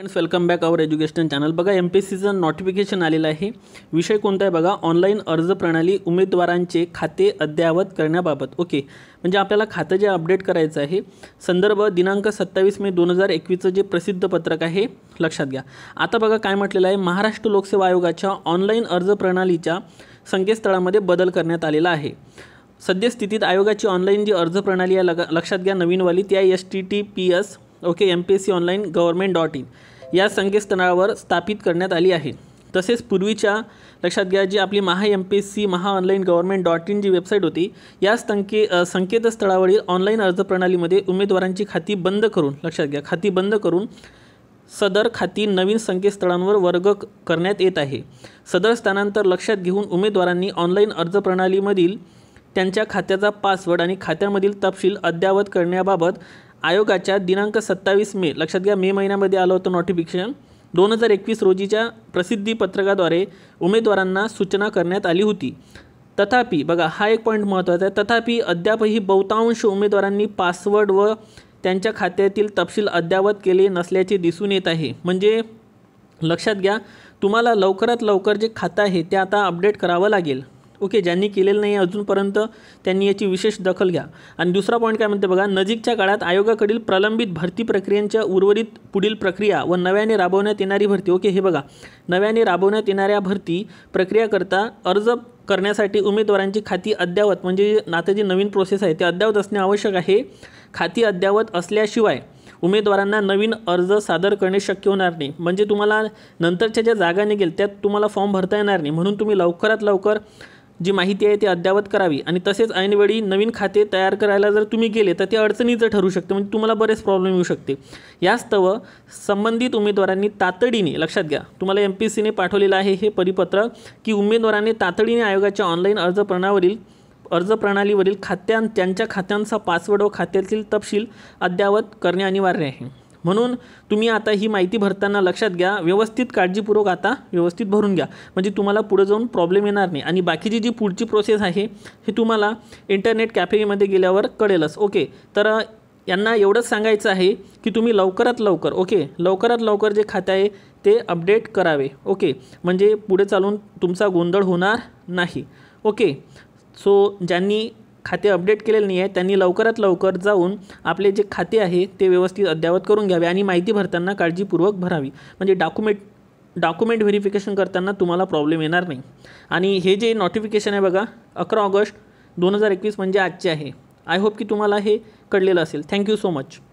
friends welcome back our education channel बघा M P S सीचं notification आलेलं आहे विषय कोणता आहे बघा ऑनलाईन अर्ज प्रणाली उमेदवारांचे खाते अद्ययावत करण्याबाबत ओके म्हणजे आपल्याला खातं जे अपडेट करायचं आहे संदर्भ दिनांक सत्तावीस मे दोन हजार एकवीसचं जे प्रसिद्ध पत्रक आहे लक्षात घ्या आता बघा काय म्हटलेलं आहे महाराष्ट्र लोकसेवा आयोगाच्या ऑनलाईन अर्ज प्रणालीच्या संकेतस्थळामध्ये बदल करण्यात आलेला आहे सद्यस्थितीत आयोगाची ऑनलाईन जी अर्ज प्रणाली आहे लक्षात घ्या नवीनवाली ती आहे S T T P S okay M P S C online government dot in या संकेतस्थळावर स्थापित करण्यात आली आहे तसेच पूर्वीच्या लक्षात घ्या जी आपली Maha M P S C Maha online government dot in जी वेबसाईट होती या संके संकेतस्थळावरील ऑनलाईन प्रणालीमध्ये उमेदवारांची खाती बंद करून लक्षात घ्या खाती बंद करून सदर खाती नवीन संकेतस्थळांवर वर्ग करण्यात येत आहे सदर स्थानांतर लक्षात घेऊन उमेदवारांनी ऑनलाईन प्रणालीमधील त्यांच्या खात्याचा पासवर्ड आणि खात्यामधील तपशील अद्ययावत करण्याबाबत आयोगाच्या दिनांक सत्तावीस मे लक्षात घ्या मे महिन्यामध्ये आलं होतं नोटिफिकेशन दोन हजार एकवीस रोजीच्या पत्रकाद्वारे उमेदवारांना सूचना करण्यात आली होती तथापि बघा हा एक पॉईंट महत्त्वाचा आहे तथापि अद्यापही बहुतांश उमेदवारांनी पासवर्ड व त्यांच्या खात्यातील तपशील अद्यावत केले नसल्याचे दिसून येत आहे म्हणजे लक्षात घ्या तुम्हाला लवकरात लवकर जे खातं आहे ते आता अपडेट करावं लागेल ओके ज्यांनी केलेलं नाही अजूनपर्यंत त्यांनी याची विशेष दखल घ्या आणि दुसरा पॉईंट काय म्हणते बघा नजीकच्या काळात आयोगाकडील प्रलंबित भरती प्रक्रियांच्या उर्वरित पुढील प्रक्रिया व नव्याने राबवण्यात येणारी भरती ओके हे बघा नव्याने राबवण्यात येणाऱ्या भरती प्रक्रियाकरता अर्ज करण्यासाठी उमेदवारांची खाती अद्यावत म्हणजे आता जी नवीन प्रोसेस आहे ते अद्यावत असणे आवश्यक आहे खाती अद्यावत असल्याशिवाय उमेदवारांना नवीन अर्ज सादर करणे शक्य होणार नाही म्हणजे तुम्हाला नंतरच्या ज्या जागा निघेल त्यात तुम्हाला फॉर्म भरता येणार नाही म्हणून तुम्ही लवकरात लवकर जी माहिती आहे ती अद्यावत करावी आणि तसेच ऐनवेळी नवीन खाते तयार करायला जर तुम्ही गेले तर ते अडचणीचं ठरू शकते म्हणजे तुम्हाला बरेच प्रॉब्लेम येऊ शकते यास्तव संबंधित उमेदवारांनी तातडीने लक्षात घ्या तुम्हाला एम पी सीने पाठवलेलं आहे हे परिपत्रक की उमेदवारांनी तातडीने आयोगाच्या ऑनलाईन अर्ज प्रणावरील अर्ज प्रणालीवरील खात्यां त्यांच्या खात्यांचा पासवर्ड व खात्यातील तपशील अद्यावत करणे अनिवार्य आहे म्हणून तुम्ही आता ही माहिती भरताना लक्षात घ्या व्यवस्थित काळजीपूर्वक आता व्यवस्थित भरून घ्या म्हणजे तुम्हाला पुढे जाऊन प्रॉब्लेम येणार नाही आणि बाकीची जी पुढची प्रोसेस आहे हे तुम्हाला इंटरनेट कॅफेमध्ये गेल्यावर कळेलच ओके तर यांना एवढंच सांगायचं आहे की तुम्ही लवकरात लवकर ओके लवकरात लवकर जे खाते आहे ते अपडेट करावे ओके म्हणजे पुढे चालून तुमचा गोंधळ होणार नाही ओके सो ज्यांनी खाते अपडेट केलेले नाही आहे त्यांनी लवकरात लवकर जाऊन आपले जे खाते आहे ते व्यवस्थित अद्ययावत करून घ्यावे आणि माहिती भरताना काळजीपूर्वक भरावी म्हणजे डॉक्युमेंट डॉक्युमेंट व्हेरिफिकेशन करताना तुम्हाला प्रॉब्लेम येणार नाही आणि हे जे नोटिफिकेशन आहे बघा अकरा ऑगस्ट दोन हजार एकवीस म्हणजे आजचे आहे आय होप की तुम्हाला हे कळलेलं असेल थँक्यू सो मच